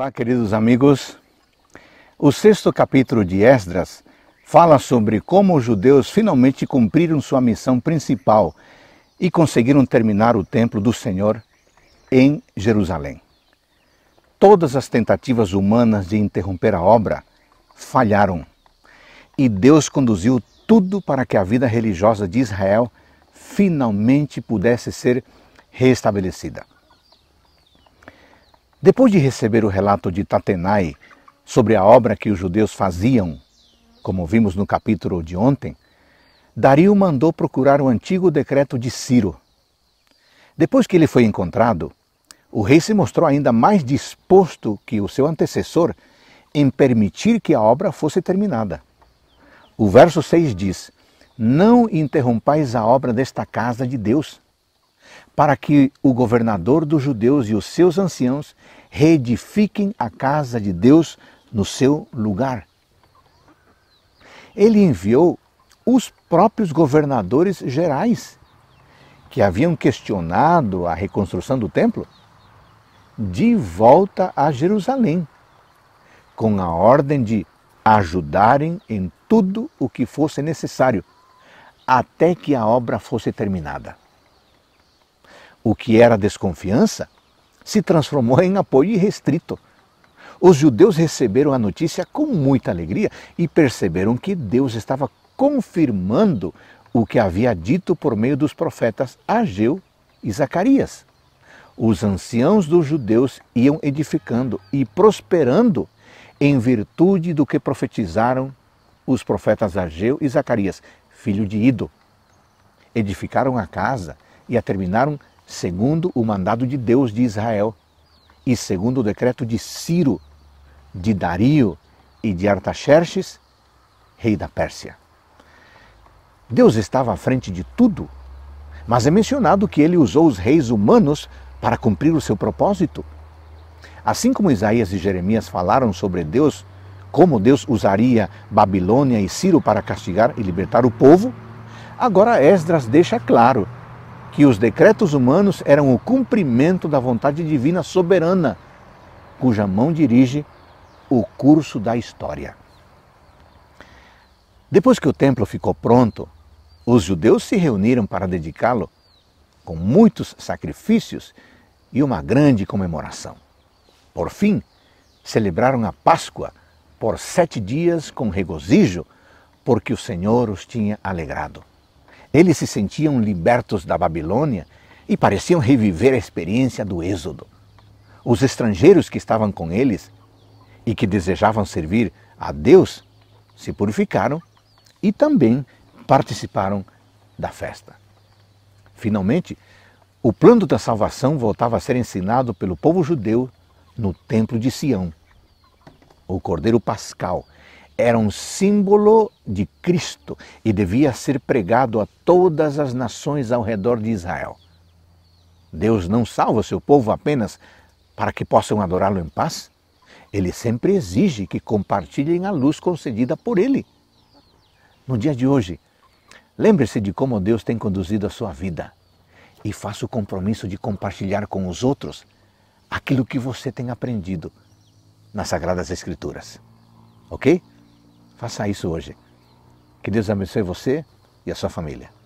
Olá, queridos amigos. O sexto capítulo de Esdras fala sobre como os judeus finalmente cumpriram sua missão principal e conseguiram terminar o templo do Senhor em Jerusalém. Todas as tentativas humanas de interromper a obra falharam e Deus conduziu tudo para que a vida religiosa de Israel finalmente pudesse ser restabelecida. Depois de receber o relato de Tatenai sobre a obra que os judeus faziam, como vimos no capítulo de ontem, Dario mandou procurar o antigo decreto de Ciro. Depois que ele foi encontrado, o rei se mostrou ainda mais disposto que o seu antecessor em permitir que a obra fosse terminada. O verso 6 diz: Não interrompais a obra desta casa de Deus, para que o governador dos judeus e os seus anciãos reedifiquem a casa de Deus no seu lugar. Ele enviou os próprios governadores gerais, que haviam questionado a reconstrução do templo, de volta a Jerusalém, com a ordem de ajudarem em tudo o que fosse necessário, até que a obra fosse terminada. O que era desconfiança se transformou em apoio irrestrito. Os judeus receberam a notícia com muita alegria e perceberam que Deus estava confirmando o que havia dito por meio dos profetas Ageu e Zacarias. Os anciãos dos judeus iam edificando e prosperando em virtude do que profetizaram os profetas Ageu e Zacarias, filho de Ido. Edificaram a casa e a terminaram segundo o mandado de Deus de Israel e segundo o decreto de Ciro, de Dario e de Artaxerxes, rei da Pérsia. Deus estava à frente de tudo, mas é mencionado que ele usou os reis humanos para cumprir o seu propósito. Assim como Isaías e Jeremias falaram sobre Deus, como Deus usaria Babilônia e Ciro para castigar e libertar o povo, agora Esdras deixa claro que os decretos humanos eram o cumprimento da vontade divina soberana, cuja mão dirige o curso da história. Depois que o templo ficou pronto, os judeus se reuniram para dedicá-lo com muitos sacrifícios e uma grande comemoração. Por fim, celebraram a Páscoa por sete dias com regozijo, porque o Senhor os tinha alegrado. Eles se sentiam libertos da Babilônia e pareciam reviver a experiência do Êxodo. Os estrangeiros que estavam com eles e que desejavam servir a Deus se purificaram e também participaram da festa. Finalmente, o plano da salvação voltava a ser ensinado pelo povo judeu no Templo de Sião. O Cordeiro Pascal era um símbolo de Cristo e devia ser pregado a todas as nações ao redor de Israel. Deus não salva seu povo apenas para que possam adorá-lo em paz. Ele sempre exige que compartilhem a luz concedida por ele. No dia de hoje, lembre-se de como Deus tem conduzido a sua vida e faça o compromisso de compartilhar com os outros aquilo que você tem aprendido nas Sagradas Escrituras. Ok? Faça isso hoje. Que Deus abençoe você e a sua família.